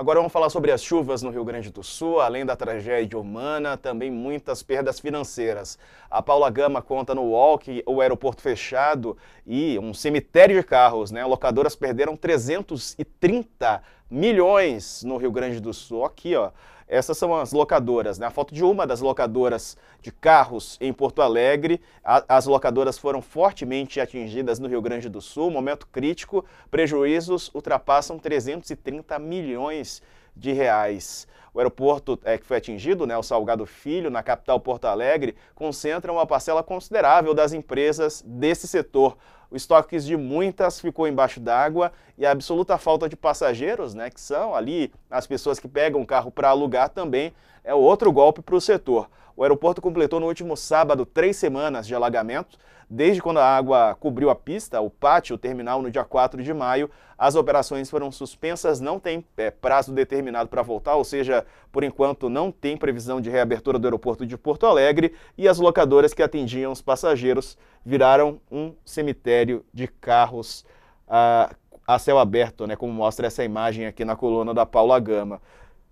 Agora vamos falar sobre as chuvas no Rio Grande do Sul, além da tragédia humana, também muitas perdas financeiras. A Paula Gama conta no Walk, que o aeroporto fechado e um cemitério de carros, né? Locadoras perderam 330 milhões no Rio Grande do Sul. Aqui, ó. Essas são as locadoras, né? A foto de uma das locadoras de carros em Porto Alegre. A, as locadoras foram fortemente atingidas no Rio Grande do Sul, momento crítico. Prejuízos ultrapassam 330 milhões de reais. O aeroporto é, que foi atingido, né, o Salgado Filho, na capital Porto Alegre, concentra uma parcela considerável das empresas desse setor. Os estoques de muitas ficou embaixo d'água e a absoluta falta de passageiros, né, que são ali as pessoas que pegam o carro para alugar também, é outro golpe para o setor o aeroporto completou no último sábado três semanas de alagamento. Desde quando a água cobriu a pista, o pátio, o terminal, no dia 4 de maio, as operações foram suspensas, não tem é, prazo determinado para voltar, ou seja, por enquanto não tem previsão de reabertura do aeroporto de Porto Alegre e as locadoras que atendiam os passageiros viraram um cemitério de carros a, a céu aberto, né, como mostra essa imagem aqui na coluna da Paula Gama.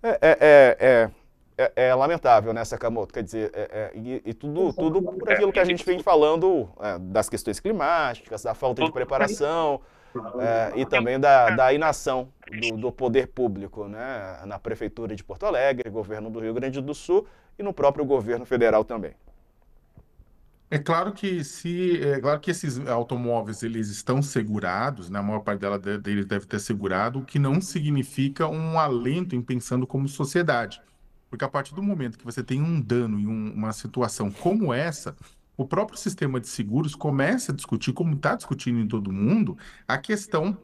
é, é, é, é é, é, lamentável, né, Sakamoto? Quer dizer, é, é e, e, tudo, tudo por aquilo que a é, gente vem falando é, das questões climáticas, da falta de preparação e também da, da inação do, do, poder público, né, na prefeitura de Porto Alegre, governo do Rio Grande do Sul e no próprio governo federal também. É claro que se, é claro que esses automóveis eles estão segurados, né? A maior parte dela, deles deve ter segurado, o que não significa um alento em pensando como sociedade. Porque a partir do momento que você tem um dano em um, uma situação como essa, o próprio sistema de seguros começa a discutir, como está discutindo em todo mundo, a questão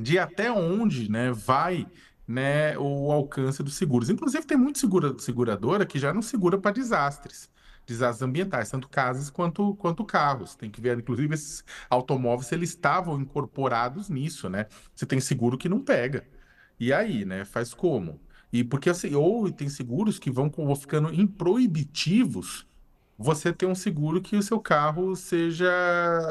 de até onde né, vai né, o alcance dos seguros. Inclusive, tem muita segura, seguradora que já não segura para desastres desastres ambientais, tanto casas quanto, quanto carros. Tem que ver, inclusive, esses automóveis, se eles estavam incorporados nisso, né? Você tem seguro que não pega. E aí, né? Faz como? E porque assim, ou tem seguros que vão, ficando improibitivos, você tem um seguro que o seu carro seja,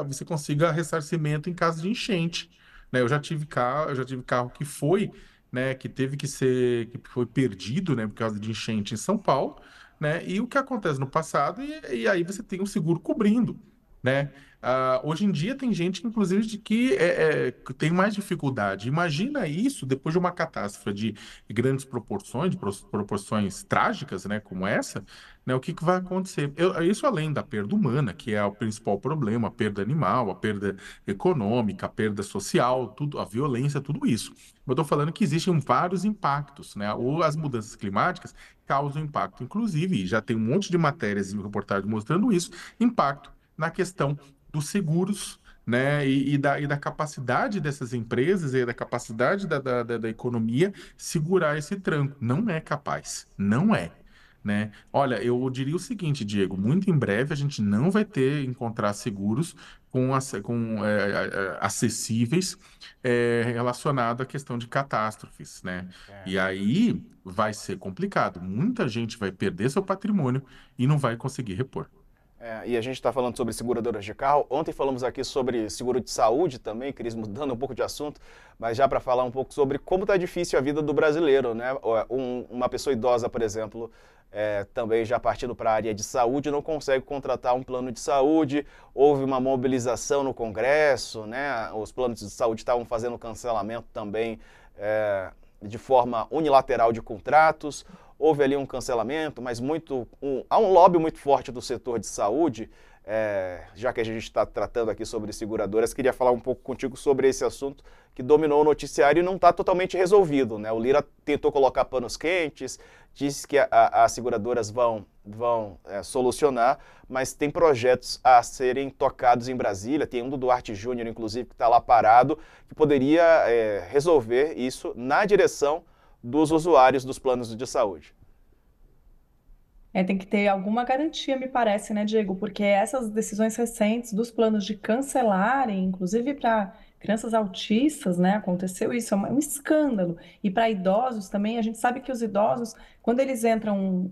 você consiga ressarcimento em caso de enchente. Né? Eu já tive carro, eu já tive carro que foi, né, que teve que ser, que foi perdido, né, por causa de enchente em São Paulo, né? E o que acontece no passado e, e aí você tem um seguro cobrindo né? Uh, hoje em dia tem gente, inclusive, de que é, é, tem mais dificuldade. Imagina isso depois de uma catástrofe de grandes proporções, de proporções trágicas, né, como essa, né, o que, que vai acontecer? Eu, isso além da perda humana, que é o principal problema, a perda animal, a perda econômica, a perda social, tudo, a violência, tudo isso. Eu estou falando que existem vários impactos, né? Ou as mudanças climáticas causam impacto, inclusive, já tem um monte de matérias e reportagens mostrando isso, impacto na questão dos seguros né, e, e, da, e da capacidade dessas empresas e da capacidade da, da, da, da economia segurar esse tranco. Não é capaz, não é. Né? Olha, eu diria o seguinte, Diego, muito em breve a gente não vai ter encontrar seguros com, com é, é, acessíveis é, relacionado à questão de catástrofes, né? É. E aí vai ser complicado. Muita gente vai perder seu patrimônio e não vai conseguir repor. É, e a gente está falando sobre seguradoras de carro. Ontem falamos aqui sobre seguro de saúde também, Cris, mudando um pouco de assunto, mas já para falar um pouco sobre como está difícil a vida do brasileiro, né? Um, uma pessoa idosa, por exemplo, é, também já partindo para a área de saúde, não consegue contratar um plano de saúde. Houve uma mobilização no Congresso, né? Os planos de saúde estavam fazendo cancelamento também é, de forma unilateral de contratos houve ali um cancelamento, mas muito um, há um lobby muito forte do setor de saúde. É, já que a gente está tratando aqui sobre seguradoras, queria falar um pouco contigo sobre esse assunto que dominou o noticiário e não está totalmente resolvido. Né? O Lira tentou colocar panos quentes, disse que as seguradoras vão, vão é, solucionar, mas tem projetos a serem tocados em Brasília, tem um do Duarte Júnior, inclusive, que está lá parado, que poderia é, resolver isso na direção dos usuários dos planos de saúde. É, tem que ter alguma garantia, me parece, né, Diego? Porque essas decisões recentes dos planos de cancelarem, inclusive para crianças autistas, né, aconteceu isso, é, é um escândalo. E para idosos também, a gente sabe que os idosos, quando eles entram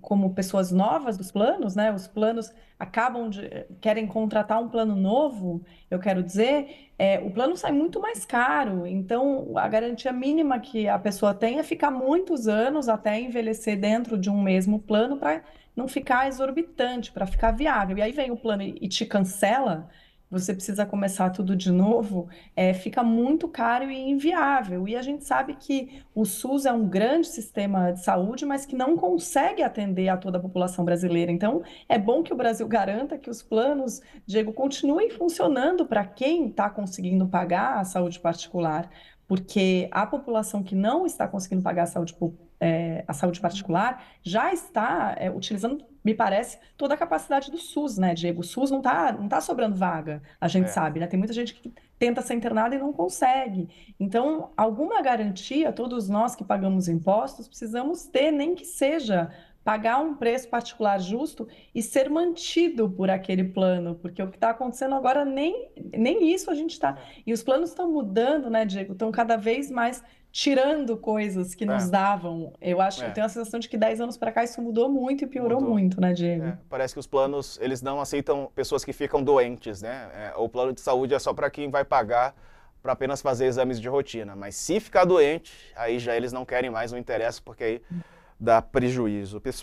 como pessoas novas dos planos, né? Os planos acabam de querem contratar um plano novo, eu quero dizer, é, o plano sai muito mais caro. Então, a garantia mínima que a pessoa tem é ficar muitos anos até envelhecer dentro de um mesmo plano para não ficar exorbitante, para ficar viável. E aí vem o plano e te cancela você precisa começar tudo de novo, é, fica muito caro e inviável. E a gente sabe que o SUS é um grande sistema de saúde, mas que não consegue atender a toda a população brasileira. Então, é bom que o Brasil garanta que os planos, Diego, continuem funcionando para quem está conseguindo pagar a saúde particular, porque a população que não está conseguindo pagar a saúde pública, é, a saúde particular, já está é, utilizando, me parece, toda a capacidade do SUS, né, Diego? O SUS não está não tá sobrando vaga, a gente é. sabe, né? Tem muita gente que tenta ser internada e não consegue. Então, alguma garantia, todos nós que pagamos impostos, precisamos ter, nem que seja pagar um preço particular justo e ser mantido por aquele plano, porque o que está acontecendo agora nem, nem isso a gente está. É. E os planos estão mudando, né, Diego? Estão cada vez mais tirando coisas que nos é. davam. Eu acho, é. eu tenho a sensação de que 10 anos para cá isso mudou muito e piorou mudou. muito, né, Diego? É, parece que os planos, eles não aceitam pessoas que ficam doentes, né? o plano de saúde é só para quem vai pagar para apenas fazer exames de rotina. Mas se ficar doente, aí já eles não querem mais, não interessa, porque aí hum. dá prejuízo. Pessoal,